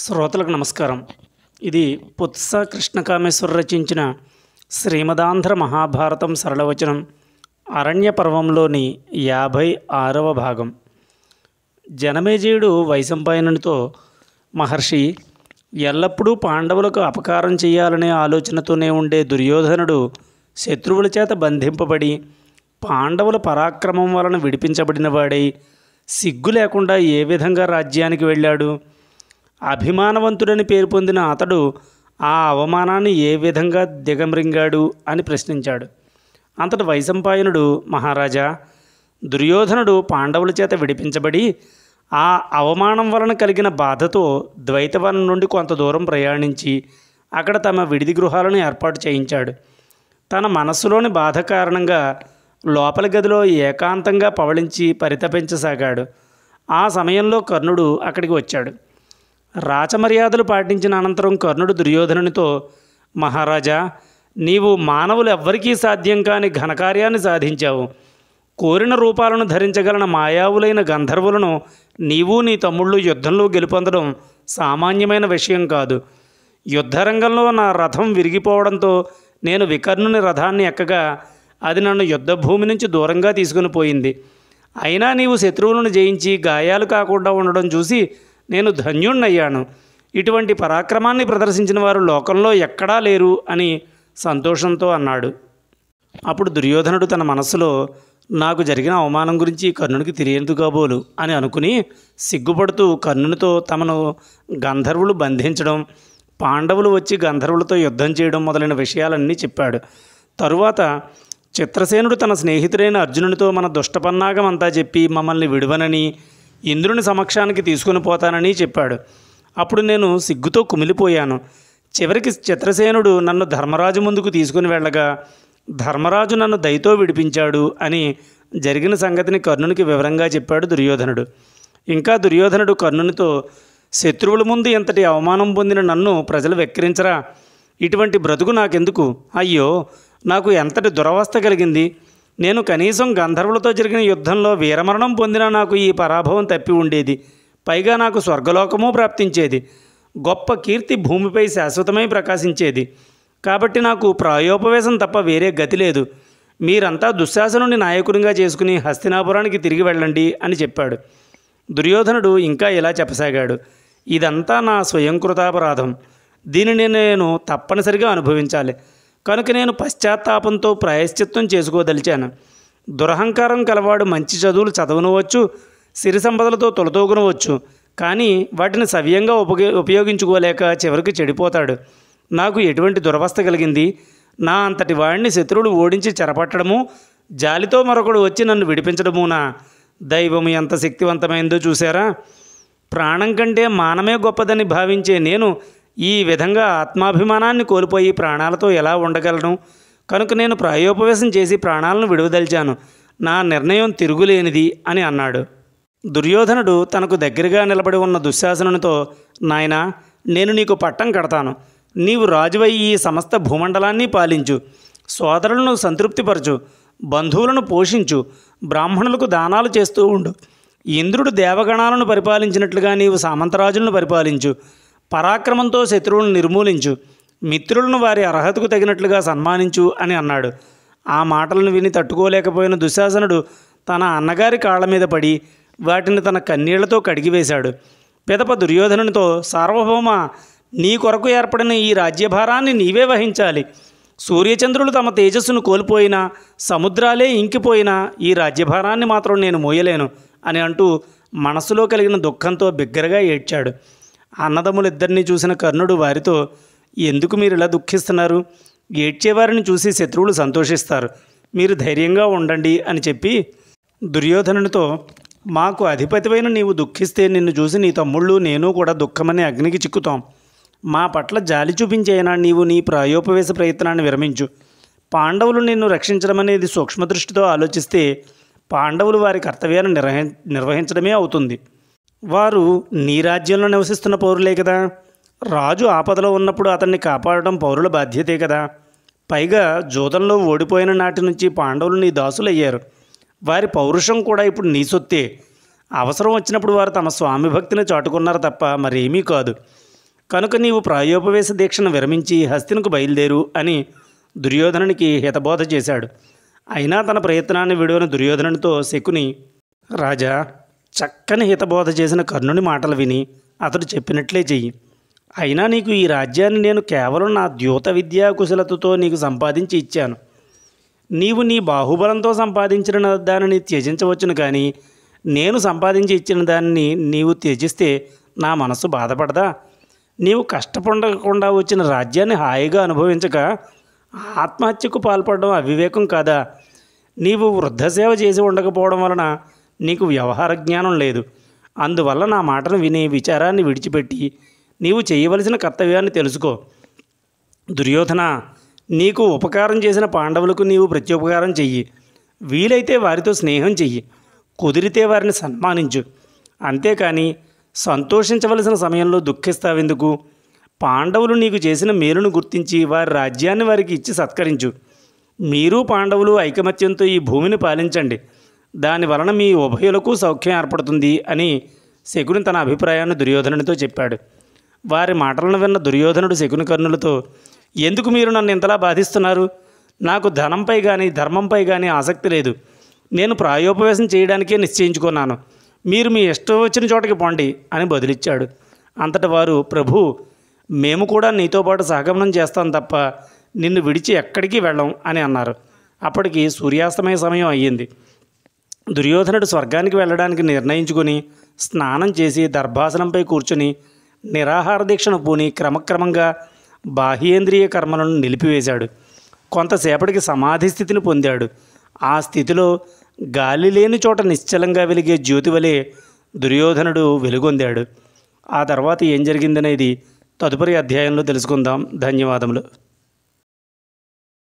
శ్రోతలకు నమస్కారం ఇది పుత్స కృష్ణకామేశ్వర రచించిన శ్రీమదాంధ్ర మహాభారతం సరళవచనం అరణ్య పర్వంలోని యాభై ఆరవ భాగం జనమేజయుడు వైశంపాయనునితో మహర్షి ఎల్లప్పుడూ పాండవులకు అపకారం చేయాలనే ఆలోచనతోనే ఉండే దుర్యోధనుడు శత్రువుల చేత బంధింపబడి పాండవుల పరాక్రమం వలన విడిపించబడినవాడై సిగ్గు లేకుండా ఏ విధంగా రాజ్యానికి వెళ్ళాడు అభిమానవంతుడని పేరు పొందిన అతడు ఆ అవమానాన్ని ఏ విధంగా దిగమరింగాడు అని ప్రశ్నించాడు అంతటి వైశంపాయనుడు మహారాజా దుర్యోధనుడు పాండవుల చేత విడిపించబడి ఆ అవమానం వలన కలిగిన బాధతో ద్వైతవనం నుండి కొంత దూరం ప్రయాణించి అక్కడ తమ విడిది గృహాలను ఏర్పాటు చేయించాడు తన మనస్సులోని బాధ కారణంగా లోపల గదిలో ఏకాంతంగా పవళించి పరితపించసాగాడు ఆ సమయంలో కర్ణుడు అక్కడికి వచ్చాడు రాచమర్యాదలు పాటించిన అనంతరం కర్ణుడు దుర్యోధనునితో మహారాజా నీవు మానవులు ఎవ్వరికీ సాధ్యం కాని ఘనకార్యాన్ని సాధించావు కోరిన రూపాలను ధరించగలన మాయావులైన గంధర్వులను నీవు నీ తమ్ముళ్ళు యుద్ధంలో గెలుపొందడం సామాన్యమైన విషయం కాదు యుద్ధరంగంలో నా రథం విరిగిపోవడంతో నేను వికర్ణుని రథాన్ని ఎక్కగా అది నన్ను యుద్ధభూమి నుంచి దూరంగా తీసుకుని పోయింది అయినా నీవు శత్రువులను జయించి గాయాలు కాకుండా ఉండడం చూసి నేను ధన్యుణ్ణయ్యాను ఇటువంటి పరాక్రమాన్ని ప్రదర్శించిన వారు లోకంలో ఎక్కడా లేరు అని సంతోషంతో అన్నాడు అప్పుడు దుర్యోధనుడు తన మనస్సులో నాకు జరిగిన అవమానం గురించి కర్ణునికి తెలియదు కాబోలు అని అనుకుని సిగ్గుపడుతూ కర్ణునితో తమను గంధర్వులు బంధించడం పాండవులు వచ్చి గంధర్వులతో యుద్ధం చేయడం మొదలైన విషయాలన్నీ చెప్పాడు తరువాత చిత్రసేనుడు తన స్నేహితుడైన అర్జునునితో మన దుష్టపన్నాగం అంతా చెప్పి మమ్మల్ని విడువనని ఇంద్రుని సమక్షానికి తీసుకుని పోతానని చెప్పాడు అప్పుడు నేను సిగ్గుతో కుమిలిపోయాను చివరికి చిత్రసేనుడు నన్ను ధర్మరాజు ముందుకు తీసుకుని వెళ్ళగా ధర్మరాజు నన్ను దయతో విడిపించాడు అని జరిగిన సంగతిని కర్ణునికి వివరంగా చెప్పాడు దుర్యోధనుడు ఇంకా దుర్యోధనుడు కర్ణునితో శత్రువుల ముందు ఇంతటి అవమానం పొందిన నన్ను ప్రజలు వెక్కిరించరా ఇటువంటి బ్రతుకు నాకెందుకు అయ్యో నాకు ఎంతటి దురవస్థ కలిగింది నేను కనీసం గంధర్వులతో జరిగిన యుద్ధంలో వీరమరణం పొందినా నాకు ఈ పరాభవం తప్పి ఉండేది పైగా నాకు స్వర్గలోకము ప్రాప్తించేది గొప్ప కీర్తి భూమిపై శాశ్వతమై ప్రకాశించేది కాబట్టి నాకు ప్రాయోపవేశం తప్ప వేరే గతి లేదు మీరంతా దుశ్శాసనుని నాయకునిగా చేసుకుని హస్తినాపురానికి తిరిగి వెళ్ళండి అని చెప్పాడు దుర్యోధనుడు ఇంకా ఇలా చెప్పసాగాడు ఇదంతా నా స్వయంకృతాపరాధం దీనిని నేను తప్పనిసరిగా అనుభవించాలి కనుక నేను పశ్చాత్తాపంతో ప్రాయశ్చిత్తం చేసుకోదలిచాను దురహంకారం కలవాడు మంచి చదువులు చదవనవచ్చు సిరి సంపదలతో తొలతూగనవచ్చు కానీ వాటిని సవ్యంగా ఉపయోగ ఉపయోగించుకోలేక చివరికి చెడిపోతాడు నాకు ఎటువంటి దురవస్థ కలిగింది నా అంతటి వాడిని శత్రువులు ఓడించి చెరపట్టడము జాలితో మరొకడు వచ్చి నన్ను విడిపించడమునా దైవము ఎంత శక్తివంతమైందో చూసారా ప్రాణం కంటే మానమే గొప్పదని భావించే నేను ఈ విధంగా ఆత్మాభిమానాన్ని కోల్పోయి ప్రాణాలతో ఎలా ఉండగలను కనుక నేను ప్రాయోపవేశం చేసి ప్రాణాలను విడువదలిచాను నా నిర్ణయం తిరుగులేనిది అని అన్నాడు దుర్యోధనుడు తనకు దగ్గరగా నిలబడి ఉన్న దుశ్శాసనునితో నాయనా నేను నీకు పట్టం కడతాను నీవు రాజువై ఈ సమస్త భూమండలాన్ని పాలించు సోదరులను సంతృప్తిపరచు బంధువులను పోషించు బ్రాహ్మణులకు దానాలు చేస్తూ ఉండు ఇంద్రుడు దేవగణాలను పరిపాలించినట్లుగా నీవు సామంతరాజులను పరిపాలించు పరాక్రమంతో శత్రువులను నిర్మూలించు మిత్రులను వారి అర్హతకు తగినట్లుగా సన్మానించు అని అన్నాడు ఆ మాటలను విని తట్టుకోలేకపోయిన దుశ్శాసనుడు తన అన్నగారి కాళ్ళ మీద పడి వాటిని తన కన్నీళ్లతో కడిగివేశాడు పెదప దుర్యోధనునితో సార్వభౌమ నీ కొరకు ఏర్పడిన ఈ రాజ్యభారాన్ని నీవే వహించాలి సూర్యచంద్రులు తమ తేజస్సును కోల్పోయినా సముద్రాలే ఇంకిపోయినా ఈ రాజ్యభారాన్ని మాత్రం నేను మోయలేను అని అంటూ మనసులో కలిగిన దుఃఖంతో బిగ్గరగా ఏడ్చాడు అన్నదమ్ములిద్దరినీ చూసిన కర్ణుడు వారితో ఎందుకు మీరు ఇలా దుఃఖిస్తున్నారు ఏడ్చేవారిని చూసి శత్రువులు సంతోషిస్తారు మీరు ధైర్యంగా ఉండండి అని చెప్పి దుర్యోధనునితో మాకు అధిపతివైన నీవు దుఃఖిస్తే నిన్ను చూసి నీ తమ్ముళ్ళు నేను కూడా దుఃఖమని అగ్నికి చిక్కుతాం మా పట్ల జాలి చూపించైనా నీవు నీ ప్రాయోపవేశ ప్రయత్నాన్ని విరమించు పాండవులు నిన్ను రక్షించడం అనేది సూక్ష్మదృష్టితో ఆలోచిస్తే పాండవులు వారి కర్తవ్యాన్ని నిర్వహి నిర్వహించడమే అవుతుంది వారు నీ రాజ్యంలో నివసిస్తున్న పౌరులే కదా రాజు ఆపదలో ఉన్నప్పుడు అతన్ని కాపాడటం పౌరుల బాధ్యతే కదా పైగా జూదంలో ఓడిపోయిన నాటి నుంచి పాండవులు నీ దాసులయ్యారు వారి పౌరుషం కూడా ఇప్పుడు నీ సొత్తే అవసరం వచ్చినప్పుడు వారు తమ స్వామి భక్తిని చాటుకున్నారు తప్ప మరేమీ కాదు కనుక నీవు ప్రాయోపవేశ దీక్షను విరమించి హస్తినకు బయలుదేరు అని దుర్యోధనునికి హితబోధ చేశాడు అయినా తన ప్రయత్నాన్ని విడవని దుర్యోధనునితో శకుని రాజా చక్కని హితబోధ చేసిన కర్ణుని మాటలు విని అతడు చెప్పినట్లే చెయ్యి అయినా నీకు ఈ రాజ్యాన్ని నేను కేవలం నా ద్యూత విద్యా కుశలతతో నీకు సంపాదించి ఇచ్చాను నీవు నీ బాహుబలంతో సంపాదించిన దానిని త్యజించవచ్చును కానీ నేను సంపాదించి ఇచ్చిన దానిని నీవు త్యజిస్తే నా మనసు బాధపడదా నీవు కష్టపడకుండా వచ్చిన రాజ్యాన్ని హాయిగా అనుభవించక ఆత్మహత్యకు పాల్పడడం అవివేకం కాదా నీవు వృద్ధసేవ చేసి ఉండకపోవడం వలన నీకు వ్యవహార జ్ఞానం లేదు అందువల్ల నా మాటను విని విచారాన్ని విడిచిపెట్టి నీవు చేయవలసిన కర్తవ్యాన్ని తెలుసుకో దుర్యోధన నీకు ఉపకారం చేసిన పాండవులకు నీవు ప్రత్యుపకారం చెయ్యి వీలైతే వారితో స్నేహం చెయ్యి కుదిరితే వారిని సన్మానించు అంతేకాని సంతోషించవలసిన సమయంలో దుఃఖిస్తావెందుకు పాండవులు నీకు చేసిన మేలును గుర్తించి వారి రాజ్యాన్ని వారికి ఇచ్చి సత్కరించు మీరు పాండవులు ఐకమత్యంతో ఈ భూమిని పాలించండి దాని వలన మీ ఉభయులకు సౌఖ్యం ఏర్పడుతుంది అని శకుని తన అభిప్రాయాన్ని దుర్యోధనుడితో చెప్పాడు వారి మాటలను విన్న దుర్యోధనుడు శకుని కర్ణులతో ఎందుకు మీరు నన్ను ఇంతలా బాధిస్తున్నారు నాకు ధనంపై కానీ ధర్మంపై కానీ ఆసక్తి లేదు నేను ప్రాయోపవేశం చేయడానికే నిశ్చయించుకున్నాను మీరు మీ ఇష్టం వచ్చిన చోటకి పోండి అని బదిలిచ్చాడు అంతటి వారు ప్రభు మేము కూడా నీతో పాటు సహగమనం చేస్తాం తప్ప నిన్ను విడిచి ఎక్కడికి వెళ్ళం అని అన్నారు అప్పటికి సూర్యాస్తమయ సమయం అయ్యింది దుర్యోధనుడు స్వర్గానికి వెళ్ళడానికి నిర్ణయించుకుని స్నానం చేసి దర్భాసనంపై కూర్చుని నిరాహార దీక్షను పూని క్రమక్రమంగా బాహ్యేంద్రియ కర్మలను నిలిపివేశాడు కొంతసేపటికి సమాధి స్థితిని పొందాడు ఆ స్థితిలో గాలి లేని చోట నిశ్చలంగా వెలిగే జ్యోతి వలె దుర్యోధనుడు వెలుగొందాడు ఆ తర్వాత ఏం జరిగిందనేది తదుపరి అధ్యాయంలో తెలుసుకుందాం ధన్యవాదములు